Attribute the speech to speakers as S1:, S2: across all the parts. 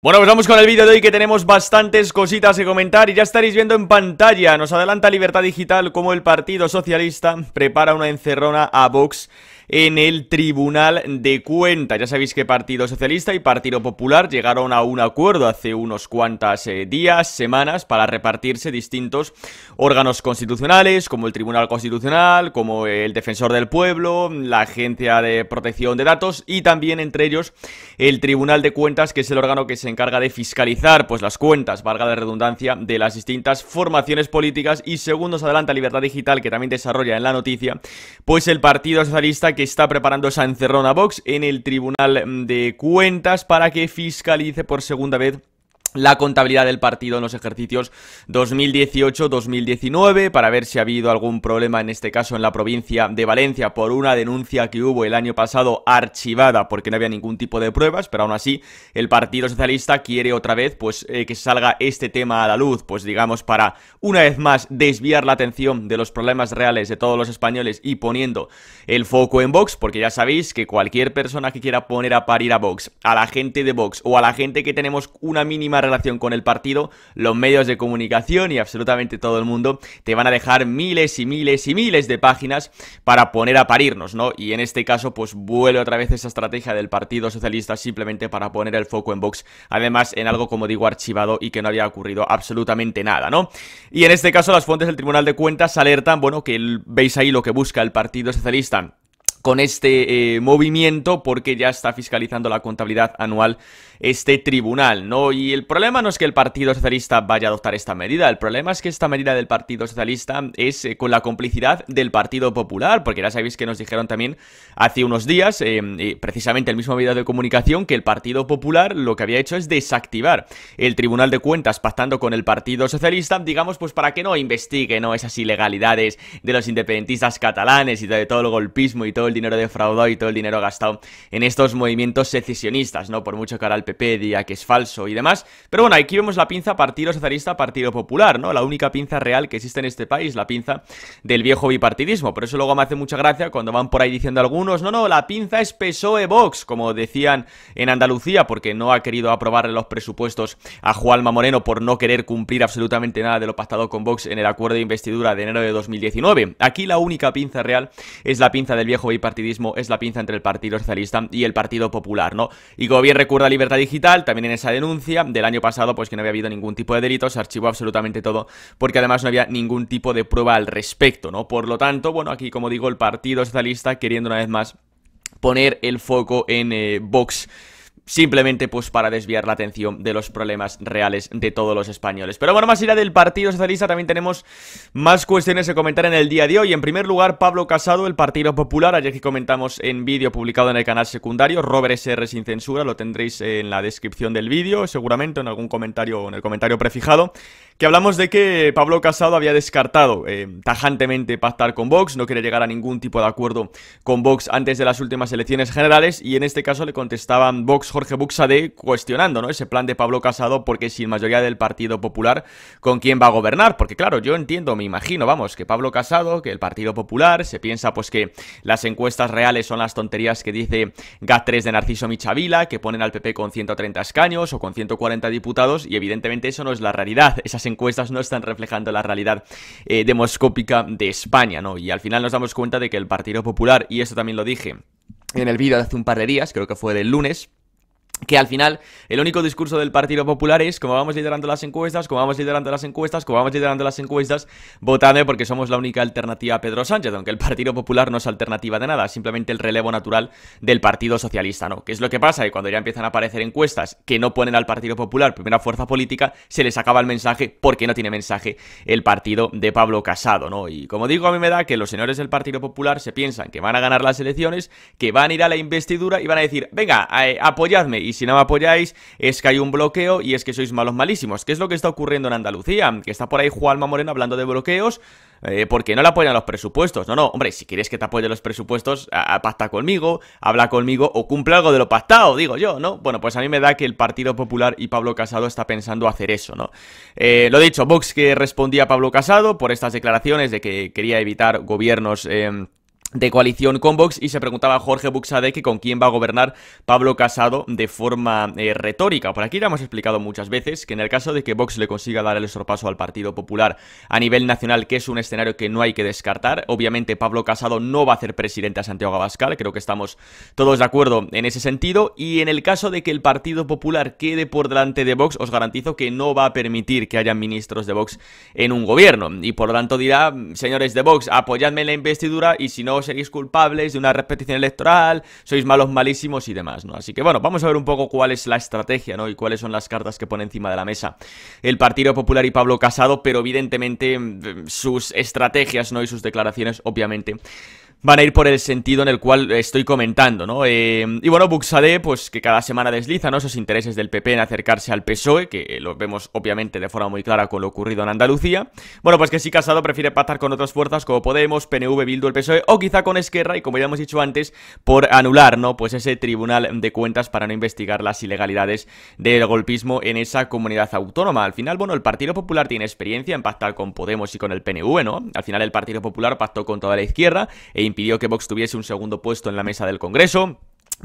S1: Bueno, pues vamos con el vídeo de hoy que tenemos bastantes cositas que comentar y ya estaréis viendo en pantalla. Nos adelanta Libertad Digital como el Partido Socialista prepara una encerrona a Vox en el Tribunal de Cuentas. Ya sabéis que Partido Socialista y Partido Popular llegaron a un acuerdo hace unos cuantos eh, días, semanas, para repartirse distintos órganos constitucionales, como el Tribunal Constitucional, como el Defensor del Pueblo, la Agencia de Protección de Datos y también entre ellos el Tribunal de Cuentas, que es el órgano que se encarga de fiscalizar pues las cuentas, valga la redundancia, de las distintas formaciones políticas y según nos adelanta Libertad Digital, que también desarrolla en la noticia, pues el Partido Socialista que está preparando esa encerrona box en el Tribunal de Cuentas para que fiscalice por segunda vez la contabilidad del partido en los ejercicios 2018-2019 para ver si ha habido algún problema en este caso en la provincia de Valencia por una denuncia que hubo el año pasado archivada porque no había ningún tipo de pruebas, pero aún así el Partido Socialista quiere otra vez pues eh, que salga este tema a la luz, pues digamos para una vez más desviar la atención de los problemas reales de todos los españoles y poniendo el foco en Vox, porque ya sabéis que cualquier persona que quiera poner a parir a Vox, a la gente de Vox o a la gente que tenemos una mínima relación con el partido, los medios de comunicación y absolutamente todo el mundo te van a dejar miles y miles y miles de páginas para poner a parirnos, ¿no? Y en este caso, pues vuelve otra vez esa estrategia del Partido Socialista simplemente para poner el foco en Vox, además en algo, como digo, archivado y que no había ocurrido absolutamente nada, ¿no? Y en este caso, las fuentes del Tribunal de Cuentas alertan, bueno, que veis ahí lo que busca el Partido Socialista con este eh, movimiento porque ya está fiscalizando la contabilidad anual este tribunal, ¿no? Y el problema no es que el Partido Socialista vaya a adoptar esta medida, el problema es que esta medida del Partido Socialista es eh, con la complicidad del Partido Popular, porque ya sabéis que nos dijeron también hace unos días, eh, precisamente el mismo video de comunicación, que el Partido Popular lo que había hecho es desactivar el Tribunal de Cuentas pactando con el Partido Socialista, digamos, pues para que no investigue, ¿no? Esas ilegalidades de los independentistas catalanes y de todo el golpismo y todo el dinero defraudado y todo el dinero gastado en estos movimientos secesionistas, ¿no? Por mucho que ahora el PP diga que es falso y demás. Pero bueno, aquí vemos la pinza Partido Socialista, Partido Popular, ¿no? La única pinza real que existe en este país, la pinza del viejo bipartidismo. Por eso luego me hace mucha gracia cuando van por ahí diciendo algunos, no, no, la pinza es PSOE-Vox, como decían en Andalucía, porque no ha querido aprobarle los presupuestos a Juanma Moreno por no querer cumplir absolutamente nada de lo pactado con Vox en el acuerdo de investidura de enero de 2019. Aquí la única pinza real es la pinza del viejo bipartidismo partidismo es la pinza entre el Partido Socialista y el Partido Popular, ¿no? Y como bien recuerda Libertad Digital, también en esa denuncia del año pasado, pues que no había habido ningún tipo de delito, se archivó absolutamente todo, porque además no había ningún tipo de prueba al respecto, ¿no? Por lo tanto, bueno, aquí como digo, el Partido Socialista queriendo una vez más poner el foco en eh, Vox simplemente pues para desviar la atención de los problemas reales de todos los españoles. Pero bueno, más allá del Partido Socialista también tenemos más cuestiones que comentar en el día de hoy. En primer lugar, Pablo Casado, el Partido Popular, ayer que comentamos en vídeo publicado en el canal secundario, Robert SR sin censura, lo tendréis en la descripción del vídeo, seguramente en algún comentario o en el comentario prefijado, que hablamos de que Pablo Casado había descartado eh, tajantemente pactar con Vox, no quiere llegar a ningún tipo de acuerdo con Vox antes de las últimas elecciones generales y en este caso le contestaban Vox Jorge Buxade cuestionando ¿no? ese plan de Pablo Casado porque sin mayoría del Partido Popular, ¿con quién va a gobernar? Porque claro, yo entiendo, me imagino, vamos, que Pablo Casado, que el Partido Popular, se piensa pues que las encuestas reales son las tonterías que dice GAT3 de Narciso Michavila, que ponen al PP con 130 escaños o con 140 diputados y evidentemente eso no es la realidad, esas encuestas no están reflejando la realidad eh, demoscópica de España, ¿no? Y al final nos damos cuenta de que el Partido Popular, y eso también lo dije, en el vídeo de hace un par de días, creo que fue del lunes, que al final el único discurso del Partido Popular es como vamos liderando las encuestas, como vamos liderando las encuestas, como vamos liderando las encuestas, votadme porque somos la única alternativa a Pedro Sánchez, aunque el Partido Popular no es alternativa de nada, simplemente el relevo natural del Partido Socialista, ¿no? Que es lo que pasa, y cuando ya empiezan a aparecer encuestas que no ponen al Partido Popular primera fuerza política, se les acaba el mensaje porque no tiene mensaje el partido de Pablo Casado, ¿no? Y como digo, a mí me da que los señores del Partido Popular se piensan que van a ganar las elecciones, que van a ir a la investidura y van a decir, venga, eh, apoyadme y si no me apoyáis es que hay un bloqueo y es que sois malos malísimos. ¿Qué es lo que está ocurriendo en Andalucía? Que está por ahí Juanma Moreno hablando de bloqueos eh, porque no le apoyan los presupuestos. No, no, hombre, si quieres que te apoyen los presupuestos, pacta conmigo, habla conmigo o cumple algo de lo pactado, digo yo, ¿no? Bueno, pues a mí me da que el Partido Popular y Pablo Casado está pensando hacer eso, ¿no? Lo eh, lo dicho, Vox que respondía a Pablo Casado por estas declaraciones de que quería evitar gobiernos... Em, de coalición con Vox y se preguntaba Jorge Buxade que con quién va a gobernar Pablo Casado de forma eh, retórica. Por aquí ya hemos explicado muchas veces que en el caso de que Vox le consiga dar el sorpaso al Partido Popular a nivel nacional, que es un escenario que no hay que descartar, obviamente Pablo Casado no va a ser presidente a Santiago Abascal, creo que estamos todos de acuerdo en ese sentido, y en el caso de que el Partido Popular quede por delante de Vox, os garantizo que no va a permitir que haya ministros de Vox en un gobierno, y por lo tanto dirá, mm, señores de Vox, apoyadme en la investidura y si no seréis culpables de una repetición electoral, sois malos malísimos y demás, ¿no? Así que bueno, vamos a ver un poco cuál es la estrategia, ¿no? Y cuáles son las cartas que pone encima de la mesa el Partido Popular y Pablo Casado, pero evidentemente mm, sus estrategias, ¿no? Y sus declaraciones, obviamente van a ir por el sentido en el cual estoy comentando, ¿no? Eh, y bueno, Buxadé, pues que cada semana desliza, ¿no? Esos intereses del PP en acercarse al PSOE, que eh, lo vemos obviamente de forma muy clara con lo ocurrido en Andalucía. Bueno, pues que sí Casado prefiere pactar con otras fuerzas como Podemos, PNV, Bildu, el PSOE, o quizá con Esquerra, y como ya hemos dicho antes, por anular, ¿no? Pues ese tribunal de cuentas para no investigar las ilegalidades del golpismo en esa comunidad autónoma. Al final, bueno, el Partido Popular tiene experiencia en pactar con Podemos y con el PNV, ¿no? Al final el Partido Popular pactó con toda la izquierda e impidió que Vox tuviese un segundo puesto en la mesa del Congreso.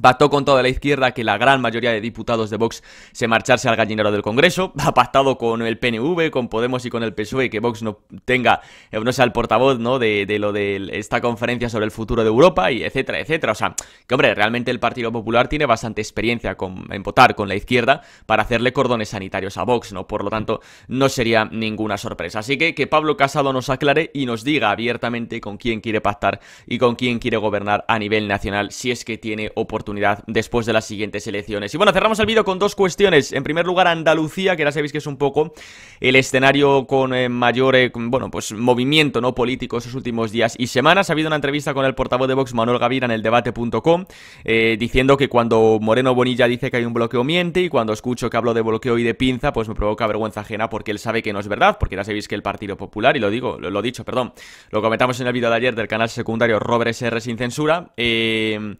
S1: Pactó con toda la izquierda que la gran mayoría de diputados de Vox se marcharse al gallinero del Congreso, ha pactado con el PNV, con Podemos y con el PSOE que Vox no tenga, eh, no sea el portavoz, ¿no?, de, lo de esta conferencia sobre el futuro de Europa y etcétera, etcétera. O sea, que hombre, realmente el Partido Popular tiene bastante experiencia en votar con la izquierda para hacerle cordones sanitarios a Vox, ¿no? Por lo tanto, no sería ninguna sorpresa. Así que que Pablo Casado nos aclare y nos diga abiertamente con quién quiere pactar y con quién quiere gobernar a nivel nacional si es que tiene oportunidad después de las siguientes elecciones. Y bueno, cerramos el vídeo con dos cuestiones. En primer lugar, Andalucía, que ya sabéis que es un poco el escenario con eh, mayor, eh, bueno, pues movimiento no político esos últimos días y semanas. Ha habido una entrevista con el portavoz de Vox, Manuel Gavira, en el debate.com, eh, diciendo que cuando Moreno Bonilla dice que hay un bloqueo miente y cuando escucho que hablo de bloqueo y de pinza, pues me provoca vergüenza ajena porque él sabe que no es verdad, porque ya sabéis que el Partido Popular, y lo digo, lo, he dicho, perdón, lo comentamos en el vídeo de ayer del canal secundario Robert SR sin censura, eh,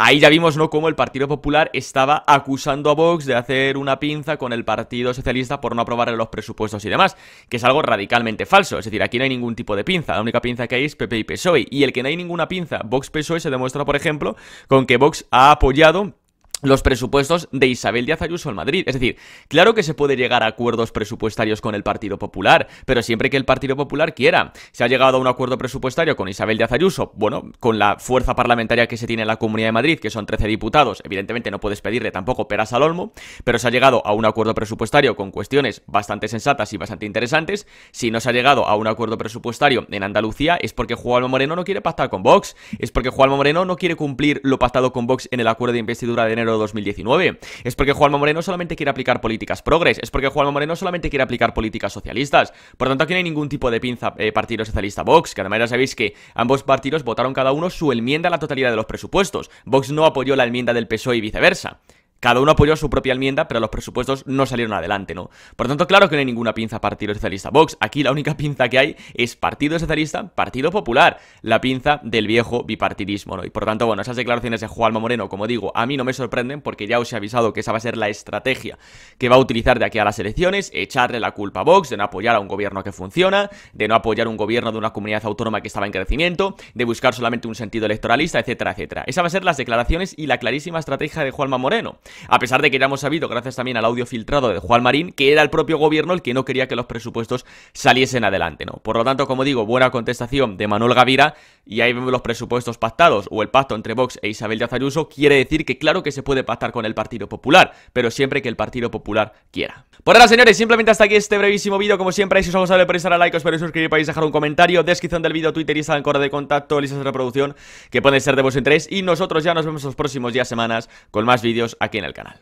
S1: Ahí ya vimos, ¿no?, cómo el Partido Popular estaba acusando a Vox de hacer una pinza con el Partido Socialista por no aprobar los presupuestos y demás, que es algo radicalmente falso. Es decir, aquí no hay ningún tipo de pinza. La única pinza que hay es PP y PSOE. Y el que no hay ninguna pinza Vox-PSOE se demuestra, por ejemplo, con que Vox ha apoyado los presupuestos de Isabel Díaz Ayuso en Madrid. Es decir, claro que se puede llegar a acuerdos presupuestarios con el Partido Popular, pero siempre que el Partido Popular quiera. Se ha llegado a un acuerdo presupuestario con Isabel Díaz Ayuso, bueno, con la fuerza parlamentaria que se tiene en la Comunidad de Madrid, que son 13 diputados, evidentemente no puedes pedirle tampoco peras al olmo, pero se ha llegado a un acuerdo presupuestario con cuestiones bastante sensatas y bastante interesantes. Si no se ha llegado a un acuerdo presupuestario en Andalucía es porque Juanma Moreno no quiere pactar con Vox, es porque Juanma Moreno no quiere cumplir lo pactado con Vox en el acuerdo de investidura de enero 2019. Es porque Juanma Moreno solamente quiere aplicar políticas progres, es porque Juanma Moreno solamente quiere aplicar políticas socialistas. Por lo tanto, aquí no hay ningún tipo de pinza eh, Partido Socialista Vox, que además ya sabéis que ambos partidos votaron cada uno su enmienda a la totalidad de los presupuestos. Vox no apoyó la enmienda del PSOE y viceversa. Cada uno apoyó su propia enmienda, pero los presupuestos no salieron adelante, ¿no? Por lo tanto, claro que no hay ninguna pinza Partido Socialista Vox. Aquí la única pinza que hay es Partido Socialista, Partido Popular, la pinza del viejo bipartidismo, ¿no? Y por tanto, bueno, esas declaraciones de Juanma Moreno, como digo, a mí no me sorprenden porque ya os he avisado que esa va a ser la estrategia que va a utilizar de aquí a las elecciones, echarle la culpa a Vox de no apoyar a un gobierno que funciona, de no apoyar un gobierno de una comunidad autónoma que estaba en crecimiento, de buscar solamente un sentido electoralista, etcétera, etcétera. Esa va a ser las declaraciones y la clarísima estrategia de Juanma Moreno. A pesar de que ya hemos sabido, gracias también al audio filtrado de Juan Marín, que era el propio gobierno el que no quería que los presupuestos saliesen adelante, ¿no? Por lo tanto, como digo, buena contestación de Manuel Gavira y ahí vemos los presupuestos pactados o el pacto entre Vox e Isabel de Ayuso quiere decir que claro que se puede pactar con el Partido Popular, pero siempre que el Partido Popular quiera. Por ahora, señores, simplemente hasta aquí este brevísimo vídeo. Como siempre, si os ha gustado, podéis dar a like, os podéis suscribir, podéis dejar un comentario, descripción del vídeo, Twitter, Instagram, correo de contacto, listas de reproducción que pueden ser de vuestro interés y nosotros ya nos vemos los próximos días, semanas con más vídeos aquí en el canal.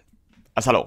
S1: Hasta luego.